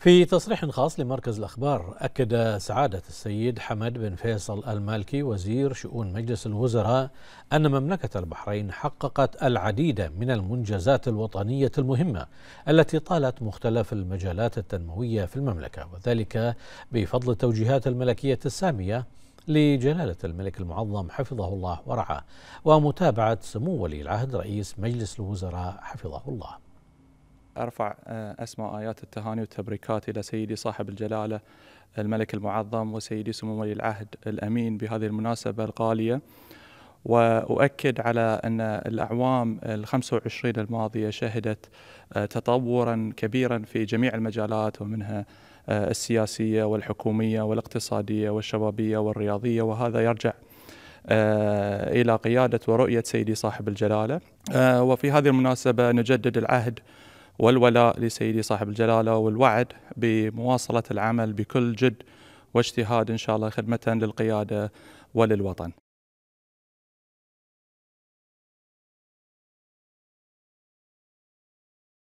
في تصريح خاص لمركز الأخبار أكد سعادة السيد حمد بن فيصل المالكي وزير شؤون مجلس الوزراء أن مملكة البحرين حققت العديد من المنجزات الوطنية المهمة التي طالت مختلف المجالات التنموية في المملكة وذلك بفضل التوجيهات الملكية السامية لجلالة الملك المعظم حفظه الله ورعاه ومتابعة سمو ولي العهد رئيس مجلس الوزراء حفظه الله أرفع آه، أسماء آيات التهاني والتبريكات إلى سيدي صاحب الجلالة الملك المعظم وسيدي سمو ولي العهد الأمين بهذه المناسبة الغالية وأؤكد على أن الأعوام الخمسة وعشرين الماضية شهدت آه، تطورا كبيرا في جميع المجالات ومنها آه، السياسية والحكومية والاقتصادية والشبابية والرياضية وهذا يرجع إلى قيادة ورؤية سيدي صاحب الجلالة وفي هذه المناسبة نجدد العهد والولاء لسيدي صاحب الجلاله والوعد بمواصله العمل بكل جد واجتهاد ان شاء الله خدمه للقياده وللوطن